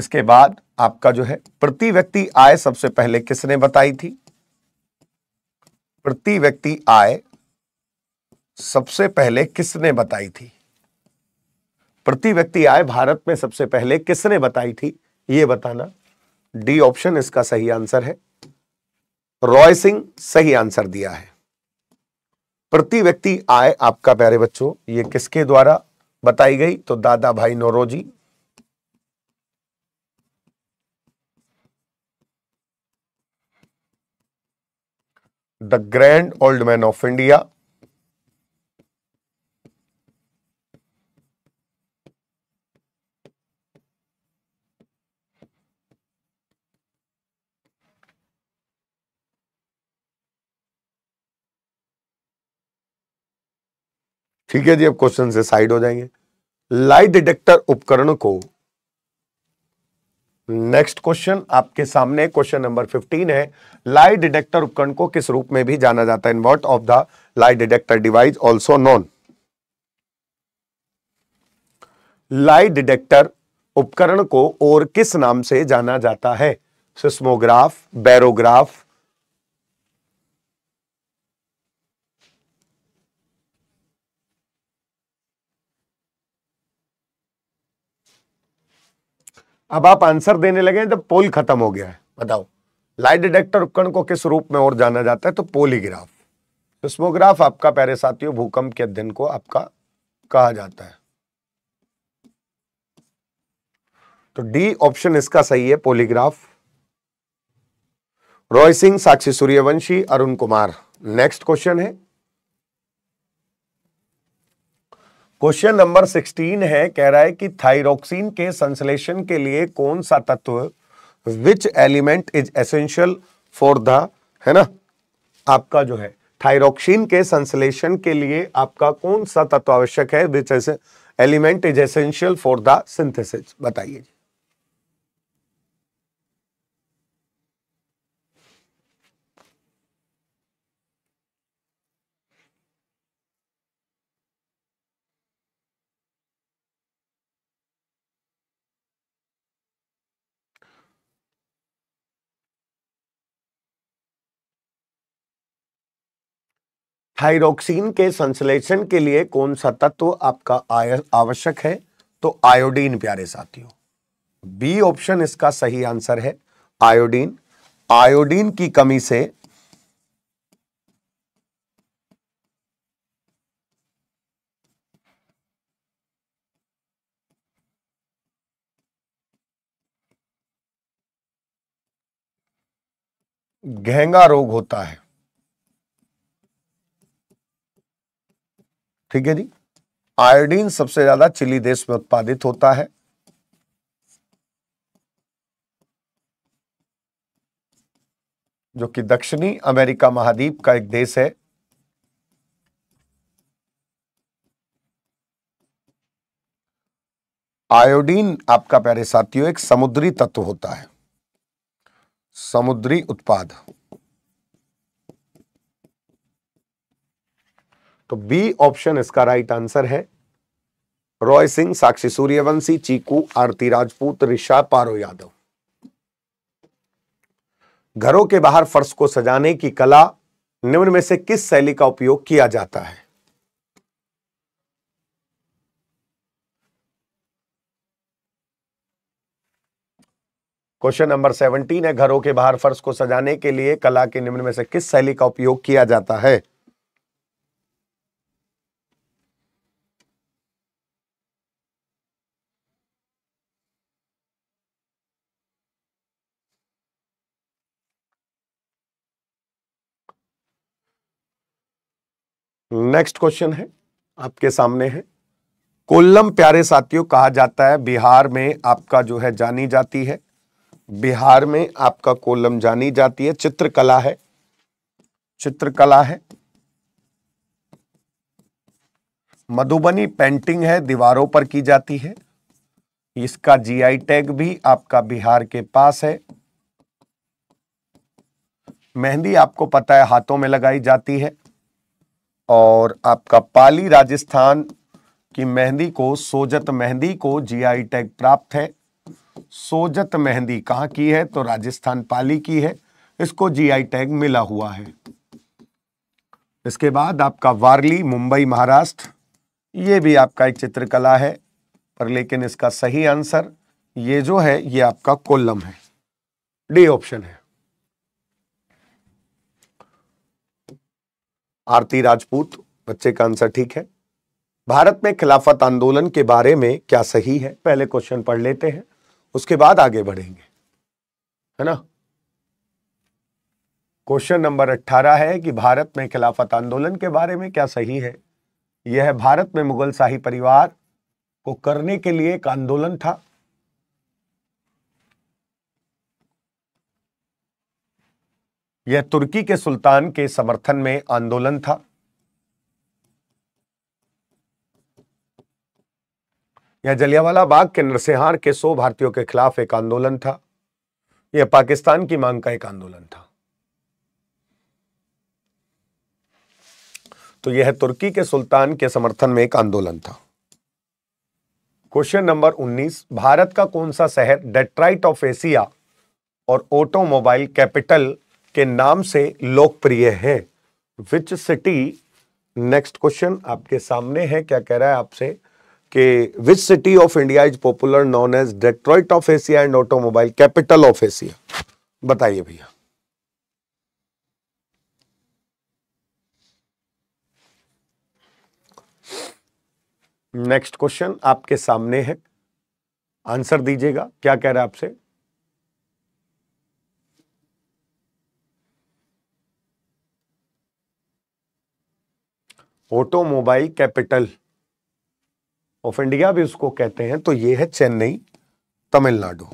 इसके बाद आपका जो है प्रति व्यक्ति आय सबसे पहले किसने बताई थी प्रति व्यक्ति आय सबसे पहले किसने बताई थी प्रति व्यक्ति आय भारत में सबसे पहले किसने बताई थी यह बताना डी ऑप्शन इसका सही आंसर है रॉय सिंह सही आंसर दिया है प्रति व्यक्ति आय आपका प्यारे बच्चों ये किसके द्वारा बताई गई तो Dadabhai Naoroji the grand old man of India ठीक है जी अब क्वेश्चन से साइड हो जाएंगे लाइट डिटेक्टर उपकरण को नेक्स्ट क्वेश्चन आपके सामने क्वेश्चन नंबर 15 है लाइट डिटेक्टर उपकरण को किस रूप में भी जाना जाता है in word of the light detector device also known light detector उपकरण को और किस नाम से जाना जाता है सिस्मोग्राफ बैरोग्राफ अब आप आंसर देने लगे जब पोल खत्म हो गया है बताओ लाइट डिटेक्टर उपकरण को किस रूप में और जाना जाता है तो पोलीग्राफ सिस्मोग्राफ आपका प्यारे साथियों भूकंप के अध्ययन को आपका कहा जाता है तो डी ऑप्शन इसका सही है polygraph Roy Singh Sakshi Suryavanshi Arun Kumar next question है क्वेश्चन नंबर 16 है कह रहा है कि थाइरोक्सिन के संश्लेषण के लिए कौन सा तत्व which element is essential for the है ना आपका जो है थाइरोक्सिन के संश्लेषण के लिए आपका कौन सा तत्व आवश्यक है which element is essential for the synthesis बताइए जी थायरोक्सीन के संश्लेषण के लिए कौन सा तत्व आपका आवश्यक है तो आयोडीन प्यारे साथियों बी ऑप्शन इसका सही आंसर है आयोडीन आयोडीन की कमी से घेंगा रोग होता है ठीक है जी आयोडीन सबसे ज्यादा चिली देश में उत्पादित होता है जो कि दक्षिणी अमेरिका महाद्वीप का एक देश है आयोडीन आपका प्यारे साथियों एक समुद्री तत्व होता है समुद्री उत्पाद तो बी ऑप्शन इसका राइट आंसर है रॉय सिंह साक्षी सूर्यवंशी चीकू आरती राजपूत ऋषा पारो यादव घरों के बाहर फर्श को सजाने की कला निम्न में से किस शैली का उपयोग किया जाता है क्वेश्चन नंबर सेवनटीन है घरों के बाहर फर्श को सजाने के लिए कला के निम्न में से किस शैली का उपयोग किया जाता है नेक्स्ट क्वेश्चन है आपके सामने है कोल्लम प्यारे साथियों कहा जाता है बिहार में आपका जो है जानी जाती है बिहार में आपका कोल्लम जानी जाती है चित्रकला है चित्रकला है मधुबनी पेंटिंग है दीवारों पर की जाती है इसका जीआई टैग भी आपका बिहार के पास है मेहंदी आपको पता है हाथों में लगाई जाती है और आपका पाली राजस्थान की मेहंदी को सोजत मेहंदी को जीआई टैग प्राप्त है सोजत मेहंदी कहाँ की है तो राजस्थान पाली की है इसको जीआई टैग मिला हुआ है इसके बाद आपका वारली मुंबई महाराष्ट्र ये भी आपका एक चित्रकला है पर लेकिन इसका सही आंसर ये जो है ये आपका कोल्लम है डी ऑप्शन है आरती राजपूत बच्चे का आंसर ठीक है भारत में खिलाफत आंदोलन के बारे में क्या सही है पहले क्वेश्चन पढ़ लेते हैं उसके बाद आगे बढ़ेंगे है ना क्वेश्चन नंबर 18 है कि भारत में खिलाफत आंदोलन के बारे में क्या सही है यह भारत में मुगल शाही परिवार को करने के लिए एक आंदोलन था यह तुर्की के सुल्तान के समर्थन में आंदोलन था यह जलियावाला बाग के नरसिंहार के सौ भारतीयों के खिलाफ एक आंदोलन था यह पाकिस्तान की मांग का एक आंदोलन था तो यह तुर्की के सुल्तान के समर्थन में एक आंदोलन था क्वेश्चन नंबर 19 भारत का कौन सा शहर डेट्राइट ऑफ एशिया और ऑटोमोबाइल कैपिटल के नाम से लोकप्रिय है विच सिटी नेक्स्ट क्वेश्चन आपके सामने है क्या कह रहा है आपसे कि which city of India is popular known as Detroit of Asia and automobile capital of Asia बताइए भैया नेक्स्ट क्वेश्चन आपके सामने है आंसर दीजिएगा क्या कह रहा है आपसे ऑटोमोबाइल कैपिटल ऑफ इंडिया भी उसको कहते हैं तो ये है चेन्नई तमिलनाडु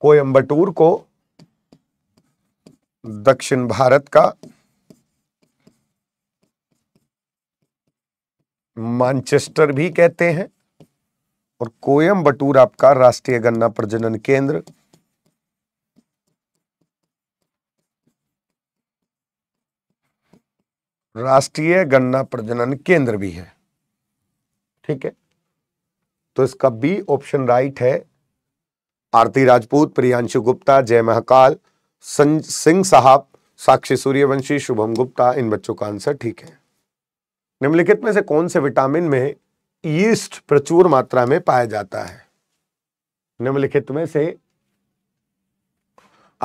कोयम्बटूर को दक्षिण भारत का मानचेस्टर भी कहते हैं और कोयम्बटूर आपका राष्ट्रीय गन्ना प्रजनन केंद्र राष्ट्रीय गन्ना प्रजनन केंद्र भी है ठीक है तो इसका बी ऑप्शन राइट है आरती राजपूत प्रियांशु गुप्ता जय महाकाल सिंह साहब साक्षी सूर्यवंशी शुभम गुप्ता इन बच्चों का आंसर ठीक है निम्नलिखित में से कौन से विटामिन में ईस्ट प्रचुर मात्रा में पाया जाता है निम्नलिखित में से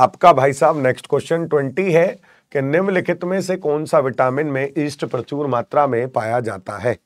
आपका भाई साहब नेक्स्ट क्वेश्चन ट्वेंटी है कि निम्नलिखित में से कौन सा विटामिन में ईस्ट प्रचुर मात्रा में पाया जाता है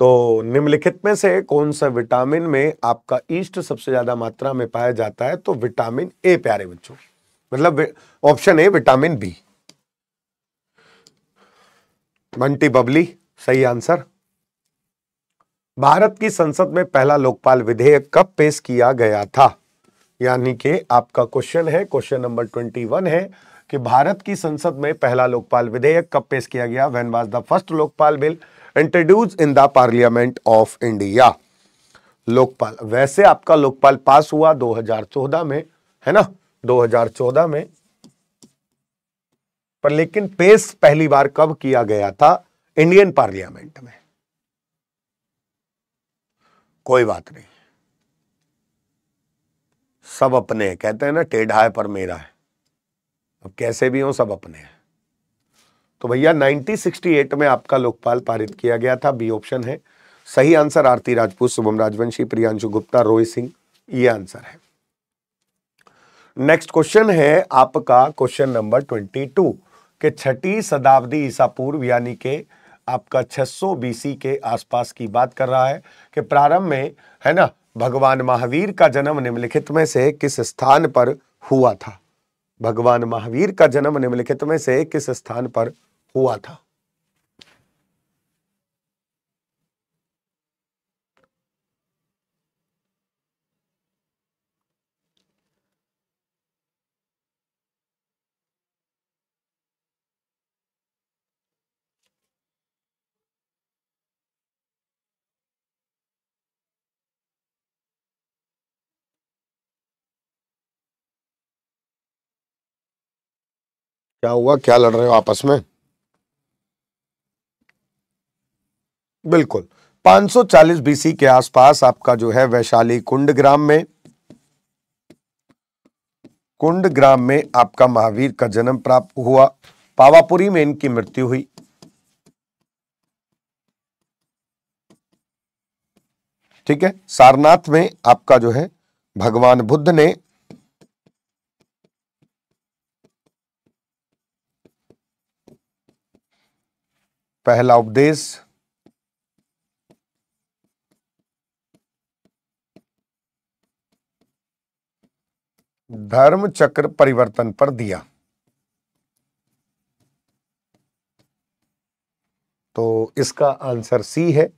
तो निम्नलिखित में से कौन सा विटामिन में आपका ईस्ट सबसे ज्यादा मात्रा में पाया जाता है तो विटामिन ए प्यारे बच्चों मतलब option A vitamin B Manti Babli सही आंसर भारत की संसद में पहला लोकपाल विधेयक कब पेश किया गया था यानी कि आपका क्वेश्चन है क्वेश्चन नंबर ट्वेंटी वन है कि भारत की संसद में पहला लोकपाल विधेयक कब पेश किया गया when was the first Lokpal bill introduce in the parliament of India Lokpal वैसे आपका लोकपाल पास हुआ 2014 में है ना 2014 में पर लेकिन पेश पहली बार कब किया गया था इंडियन पार्लियामेंट में कोई बात नहीं सब अपने कहते हैं ना टेढ़ा है पर मेरा है अब कैसे भी हो सब अपने हैं तो भैया 1968 में आपका लोकपाल पारित किया गया था बी ऑप्शन है सही आंसर आरती राजपूत शुभम राजवंशी प्रियांशु गुप्ता रोहित सिंह ये आंसर है नेक्स्ट क्वेश्चन है आपका क्वेश्चन नंबर 22 के छठी शताब्दी ईसा पूर्व यानी के आपका 600 बीसी के आसपास की बात कर रहा है कि प्रारंभ में है ना भगवान महावीर का जन्म निम्नलिखित में से किस स्थान पर हुआ था भगवान महावीर का जन्म निम्नलिखित में से किस स्थान पर हुआ था क्या हुआ क्या लड़ रहे हो आपस में बिल्कुल 540 बीसी के आसपास आपका जो है वैशाली कुंड ग्राम में कुंड ग्राम में आपका महावीर का जन्म प्राप्त हुआ पावापुरी में इनकी मृत्यु हुई ठीक है सारनाथ में आपका जो है भगवान बुद्ध ने पहला उपदेश धर्म चक्र परिवर्तन पर दिया तो इसका आंसर सी है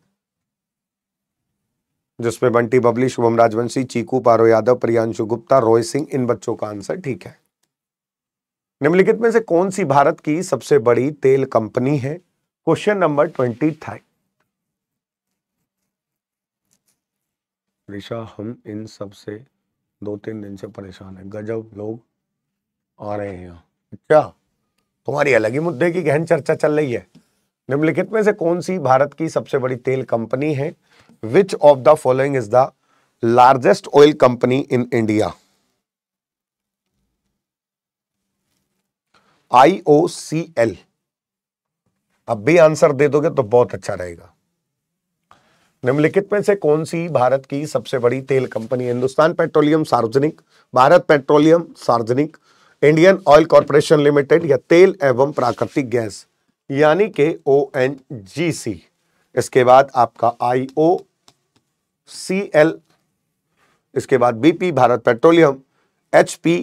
जिसमें बंटी बबली शुभम राजवंशी चीकू पारो यादव प्रियांशु गुप्ता रोय सिंह इन बच्चों का आंसर ठीक है निम्नलिखित में से कौन सी भारत की सबसे बड़ी तेल कंपनी है question number twenty five Risha हम इन सबसे दो तीन दिन से परेशान है गजब लोग आ रहे हैं अच्छा तुम्हारी अलग ही मुद्दे की गहन चर्चा चल रही है निम्नलिखित में से कौन सी भारत की सबसे बड़ी तेल कंपनी है which of the following is the largest oil company in India I O C L अब भी आंसर दे दोगे तो बहुत अच्छा रहेगा निम्नलिखित में से कौन सी भारत की सबसे बड़ी तेल कंपनी हिंदुस्तान पेट्रोलियम सार्वजनिक भारत पेट्रोलियम सार्वजनिक इंडियन ऑयल कॉरपोरेशन लिमिटेड या तेल एवं प्राकृतिक गैस यानी के ओ एन जी सी इसके बाद आपका आई ओ सी एल इसके बाद BP Bharat petroleum H P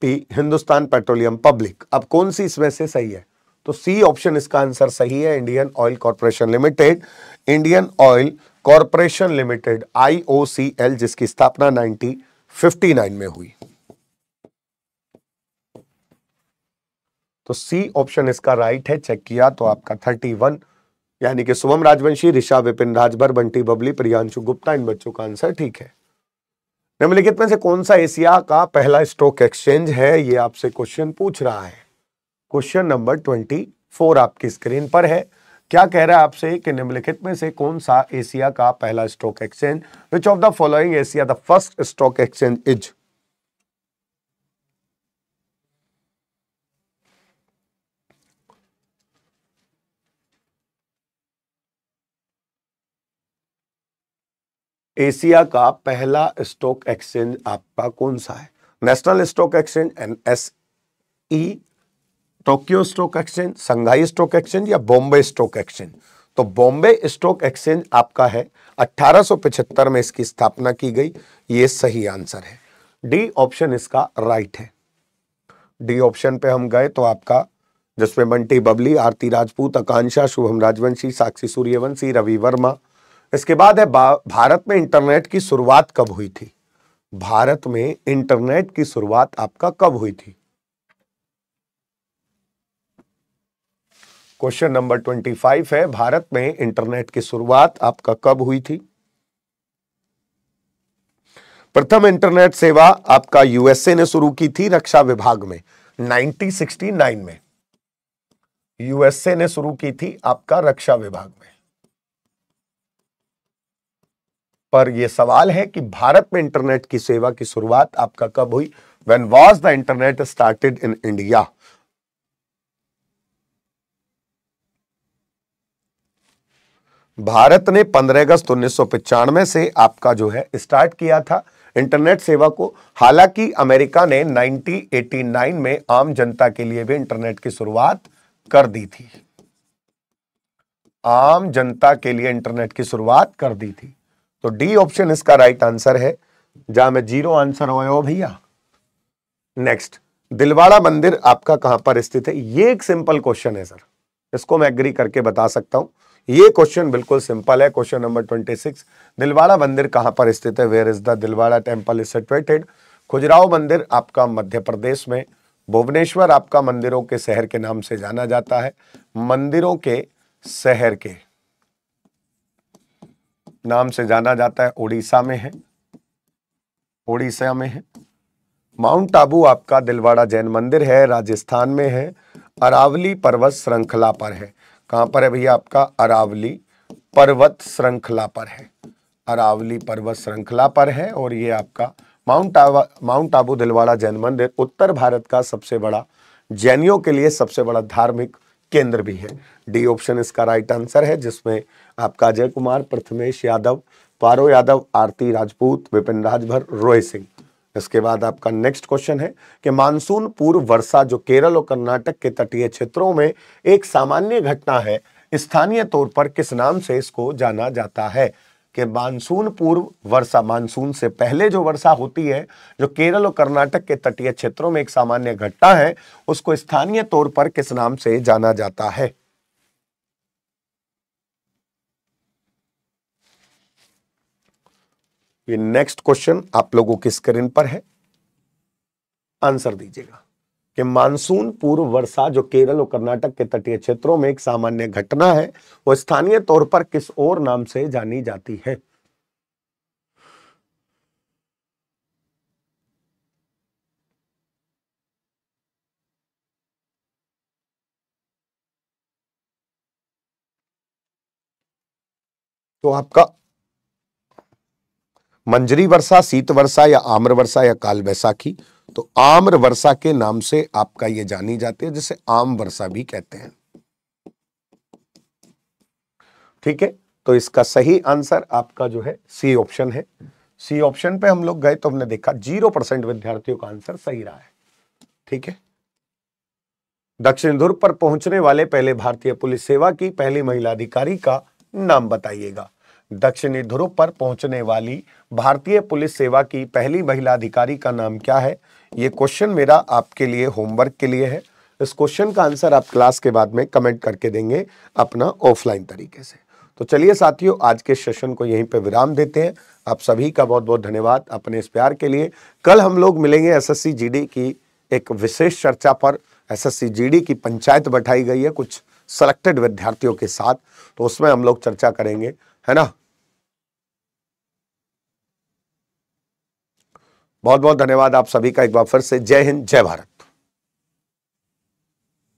P Hindustan petroleum public अब कौन सी इसमें से सही है तो सी ऑप्शन इसका आंसर सही है Indian Oil Corporation Limited Indian Oil Corporation Limited IOCL जिसकी स्थापना 1959 में हुई तो सी ऑप्शन इसका राइट है चेक किया तो आपका 31 यानी कि सुभम राजवंशी ऋषा विपिन राजभर बंटी बबली प्रियांशु गुप्ता इन बच्चों का आंसर ठीक है निम्नलिखित में से कौन सा एशिया का पहला स्टॉक एक्सचेंज है यह आपसे क्वेश्चन पूछ रहा है क्वेश्चन नंबर ट्वेंटी फोर आपकी स्क्रीन पर है क्या कह रहा है आपसे कि निम्नलिखित में से कौन सा एशिया का पहला stock exchange which of the following Asia the first stock exchange is Asia का पहला स्टॉक एक्सचेंज आपका कौन सा है national stock exchange N S E Tokyo stock exchange Shanghai stock exchange या बॉम्बे स्टॉक एक्सचेंज तो बॉम्बे स्टॉक एक्सचेंज आपका है 1875 में इसकी स्थापना की गई ये सही आंसर है डी ऑप्शन इसका राइट है डी ऑप्शन पे हम गए तो आपका जिसमें बंटी बबली आरती राजपूत आकांक्षा शुभम राजवंशी साक्षी सूर्यवंशी रवि वर्मा इसके बाद है भारत में इंटरनेट की शुरुआत कब हुई थी भारत में इंटरनेट की शुरुआत आपका कब हुई थी क्वेश्चन नंबर ट्वेंटी फाइव है भारत में इंटरनेट की शुरुआत आपका कब हुई थी प्रथम इंटरनेट सेवा आपका यूएसए ने शुरू की थी रक्षा विभाग में 1969 में यूएसए ने शुरू की थी आपका रक्षा विभाग में पर यह सवाल है कि भारत में इंटरनेट की सेवा की शुरुआत आपका कब हुई when was the internet started in India Bharat ने 15 अगस्त उन्नीस से आपका जो है स्टार्ट किया था इंटरनेट सेवा को हालांकि अमेरिका ने 1989 में आम जनता के लिए भी इंटरनेट की शुरुआत कर दी थी आम जनता के लिए इंटरनेट की शुरुआत कर दी थी तो डी ऑप्शन इसका राइट आंसर है जहां में जीरो आंसर हो भैया नेक्स्ट दिलवाड़ा मंदिर आपका कहां पर स्थित है ये एक सिंपल क्वेश्चन है सर इसको मैं एग्री करके बता सकता हूं ये क्वेश्चन बिल्कुल सिंपल है question number twenty six Dilwara मंदिर कहाँ पर स्थित है where is the Dilwara temple is situated Khajuraho मंदिर आपका मध्य प्रदेश में भुवनेश्वर आपका मंदिरों के शहर के नाम से जाना जाता है मंदिरों के शहर के नाम से जाना जाता है उड़ीसा में है उड़ीसा में है माउंट आबू आपका दिलवाड़ा जैन मंदिर है राजस्थान में है अरावली पर्वत श्रृंखला पर है कहां पर है भैया आपका अरावली पर्वत श्रृंखला पर है अरावली पर्वत श्रृंखला पर है और ये आपका माउंट आवा माउंट आबू दिलवाड़ा जैन मंदिर उत्तर भारत का सबसे बड़ा जैनियों के लिए सबसे बड़ा धार्मिक केंद्र भी है डी ऑप्शन इसका राइट आंसर है जिसमें आपका अजय कुमार प्रथमेश यादव पारो यादव आरती राजपूत विपिन राजभर रोय सिंह इसके बाद आपका नेक्स्ट क्वेश्चन है कि मानसून पूर्व वर्षा जो केरल और कर्नाटक के तटीय क्षेत्रों में एक सामान्य घटना है स्थानीय तौर पर किस नाम से इसको जाना जाता है कि मानसून पूर्व वर्षा मानसून से पहले जो वर्षा होती है जो केरल और कर्नाटक के तटीय क्षेत्रों में एक सामान्य घटना है उसको स्थानीय तौर पर किस नाम से जाना जाता है ये नेक्स्ट क्वेश्चन आप लोगों की स्क्रीन पर है आंसर दीजिएगा कि मानसून पूर्व वर्षा जो केरल और कर्नाटक के तटीय क्षेत्रों में एक सामान्य घटना है वो स्थानीय तौर पर किस और नाम से जानी जाती है तो आपका मंजरी वर्षा शीत वर्षा या आम्र वर्षा या काल वैसाखी तो आम्र वर्षा के नाम से आपका ये जानी जाती है जिसे आम वर्षा भी कहते हैं ठीक है तो इसका सही आंसर आपका जो है सी ऑप्शन है सी ऑप्शन पे हम लोग गए तो हमने देखा जीरो परसेंट विद्यार्थियों का आंसर सही रहा है ठीक है दक्षिण ध्रुव पर पहुंचने वाले पहले भारतीय पुलिस सेवा की पहली महिला अधिकारी का नाम बताइएगा दक्षिणी ध्रुव पर पहुंचने वाली भारतीय पुलिस सेवा की पहली महिला अधिकारी का नाम क्या है ये क्वेश्चन मेरा आपके लिए होमवर्क के लिए है इस क्वेश्चन का आंसर आप क्लास के बाद में कमेंट करके देंगे अपना ऑफलाइन तरीके से तो चलिए साथियों आज के सेशन को यहीं पे विराम देते हैं आप सभी का बहुत बहुत धन्यवाद अपने इस प्यार के लिए कल हम लोग मिलेंगे एस एस की एक विशेष चर्चा पर एस एस की पंचायत बैठाई गई है कुछ सेलेक्टेड विद्यार्थियों के साथ तो उसमें हम लोग चर्चा करेंगे है ना बहुत बहुत धन्यवाद आप सभी का एक बार फिर से जय हिंद जय भारत